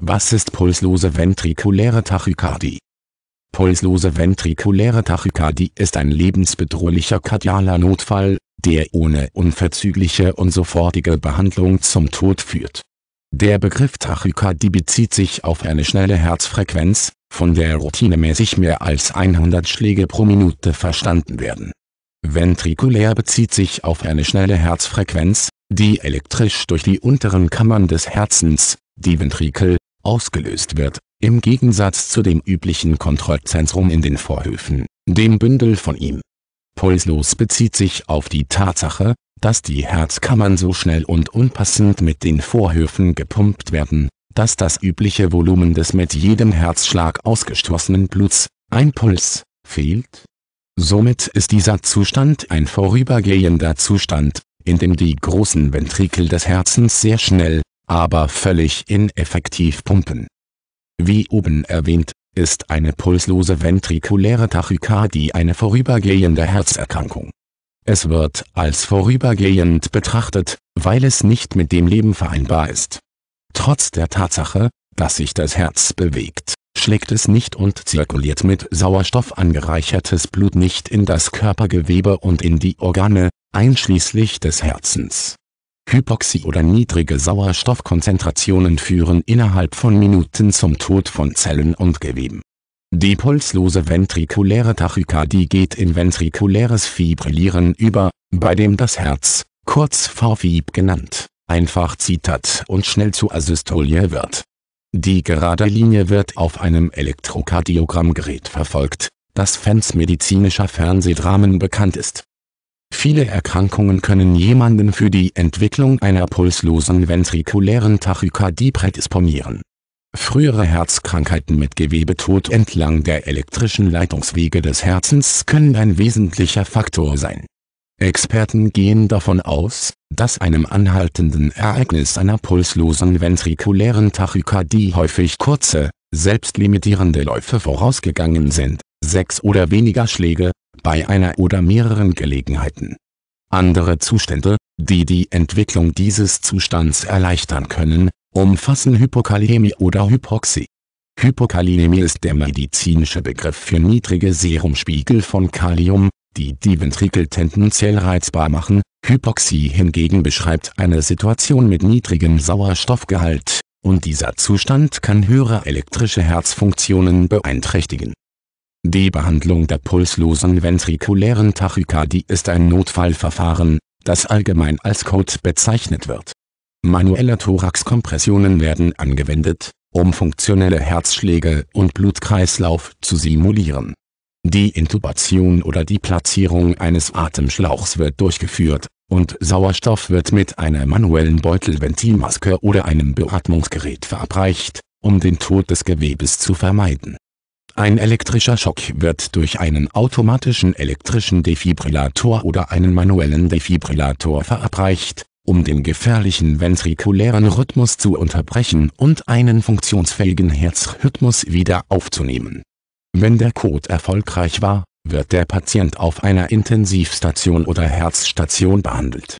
Was ist pulslose ventrikuläre Tachykardie? Pulslose ventrikuläre Tachykardie ist ein lebensbedrohlicher kardialer Notfall, der ohne unverzügliche und sofortige Behandlung zum Tod führt. Der Begriff Tachykardie bezieht sich auf eine schnelle Herzfrequenz, von der routinemäßig mehr als 100 Schläge pro Minute verstanden werden. Ventrikulär bezieht sich auf eine schnelle Herzfrequenz, die elektrisch durch die unteren Kammern des Herzens, die Ventrikel, ausgelöst wird, im Gegensatz zu dem üblichen Kontrollzentrum in den Vorhöfen, dem Bündel von ihm. Pulslos bezieht sich auf die Tatsache, dass die Herzkammern so schnell und unpassend mit den Vorhöfen gepumpt werden, dass das übliche Volumen des mit jedem Herzschlag ausgestoßenen Bluts, ein Puls, fehlt. Somit ist dieser Zustand ein vorübergehender Zustand, in dem die großen Ventrikel des Herzens sehr schnell, aber völlig ineffektiv pumpen. Wie oben erwähnt, ist eine pulslose ventrikuläre Tachykardie eine vorübergehende Herzerkrankung. Es wird als vorübergehend betrachtet, weil es nicht mit dem Leben vereinbar ist. Trotz der Tatsache, dass sich das Herz bewegt, schlägt es nicht und zirkuliert mit Sauerstoff angereichertes Blut nicht in das Körpergewebe und in die Organe, einschließlich des Herzens. Hypoxie oder niedrige Sauerstoffkonzentrationen führen innerhalb von Minuten zum Tod von Zellen und Geweben. Die pulslose ventrikuläre Tachykardie geht in ventrikuläres Fibrillieren über, bei dem das Herz, kurz V-Fib genannt, einfach zittert und schnell zu Asystolie wird. Die gerade Linie wird auf einem Elektrokardiogrammgerät verfolgt, das fans medizinischer Fernsehdramen bekannt ist Viele Erkrankungen können jemanden für die Entwicklung einer pulslosen ventrikulären Tachykardie prädisponieren. Frühere Herzkrankheiten mit Gewebetod entlang der elektrischen Leitungswege des Herzens können ein wesentlicher Faktor sein. Experten gehen davon aus, dass einem anhaltenden Ereignis einer pulslosen ventrikulären Tachykardie häufig kurze, selbstlimitierende Läufe vorausgegangen sind sechs oder weniger Schläge, bei einer oder mehreren Gelegenheiten. Andere Zustände, die die Entwicklung dieses Zustands erleichtern können, umfassen Hypokalämie oder Hypoxie. Hypokalämie ist der medizinische Begriff für niedrige Serumspiegel von Kalium, die die Ventrikel tendenziell reizbar machen, Hypoxie hingegen beschreibt eine Situation mit niedrigem Sauerstoffgehalt, und dieser Zustand kann höhere elektrische Herzfunktionen beeinträchtigen die Behandlung der pulslosen ventrikulären Tachykardie ist ein Notfallverfahren, das allgemein als Code bezeichnet wird. Manuelle Thoraxkompressionen werden angewendet, um funktionelle Herzschläge und Blutkreislauf zu simulieren. Die Intubation oder die Platzierung eines Atemschlauchs wird durchgeführt, und Sauerstoff wird mit einer manuellen Beutelventilmaske oder einem Beatmungsgerät verabreicht, um den Tod des Gewebes zu vermeiden ein elektrischer Schock wird durch einen automatischen elektrischen Defibrillator oder einen manuellen Defibrillator verabreicht, um den gefährlichen ventrikulären Rhythmus zu unterbrechen und einen funktionsfähigen Herzrhythmus wieder aufzunehmen. Wenn der Code erfolgreich war, wird der Patient auf einer Intensivstation oder Herzstation behandelt